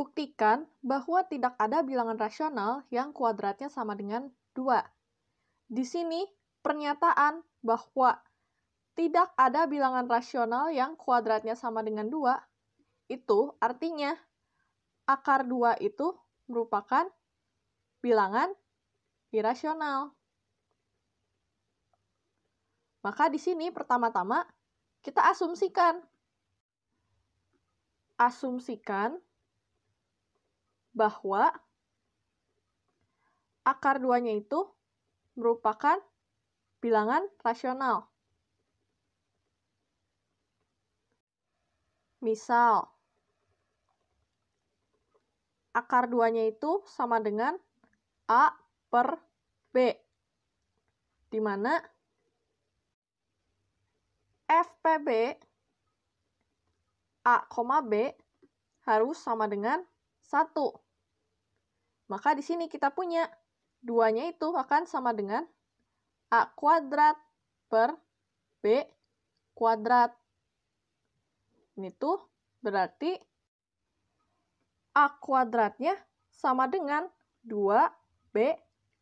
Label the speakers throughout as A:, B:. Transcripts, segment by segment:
A: Buktikan bahwa tidak ada bilangan rasional yang kuadratnya sama dengan 2. Di sini, pernyataan bahwa tidak ada bilangan rasional yang kuadratnya sama dengan 2, itu artinya akar 2 itu merupakan bilangan irasional. Maka di sini pertama-tama kita asumsikan asumsikan bahwa akar duanya itu merupakan bilangan rasional. Misal, akar duanya itu sama dengan A per B, di mana FPB A, B harus sama dengan 1. Maka di sini kita punya duanya itu akan sama dengan A kuadrat per B kuadrat. Ini tuh berarti A kuadratnya sama dengan 2B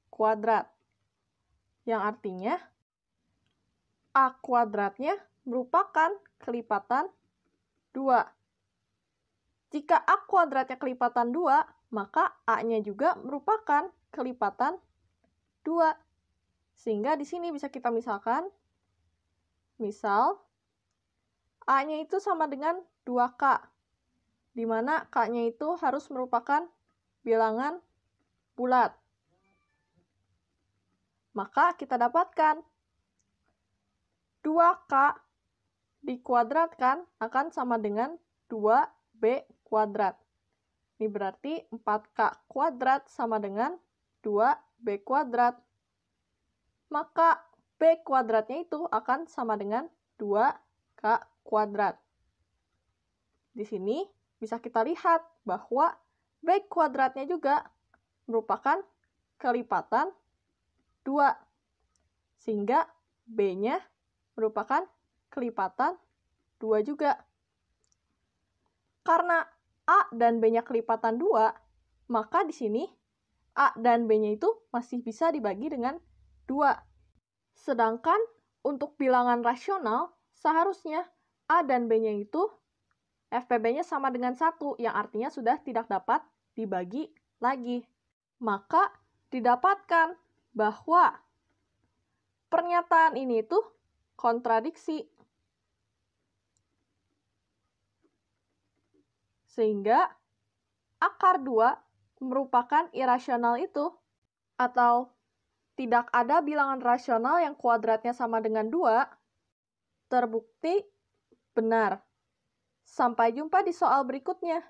A: kuadrat. Yang artinya A kuadratnya merupakan kelipatan 2. Jika A kuadratnya kelipatan 2, maka A-nya juga merupakan kelipatan 2. Sehingga di sini bisa kita misalkan, misal, A-nya itu sama dengan 2K, di mana K-nya itu harus merupakan bilangan bulat. Maka kita dapatkan 2K dikuadratkan akan sama dengan 2B kuadrat. Ini berarti 4K kuadrat sama dengan 2B kuadrat. Maka B kuadratnya itu akan sama dengan 2K kuadrat. Di sini bisa kita lihat bahwa B kuadratnya juga merupakan kelipatan 2. Sehingga B-nya merupakan kelipatan 2 juga. Karena A dan B-nya kelipatan 2, maka di sini A dan B-nya itu masih bisa dibagi dengan 2. Sedangkan untuk bilangan rasional, seharusnya A dan B-nya itu FPB-nya sama dengan 1, yang artinya sudah tidak dapat dibagi lagi. Maka didapatkan bahwa pernyataan ini itu kontradiksi Sehingga akar dua merupakan irasional itu atau tidak ada bilangan rasional yang kuadratnya sama dengan dua terbukti benar. Sampai jumpa di soal berikutnya.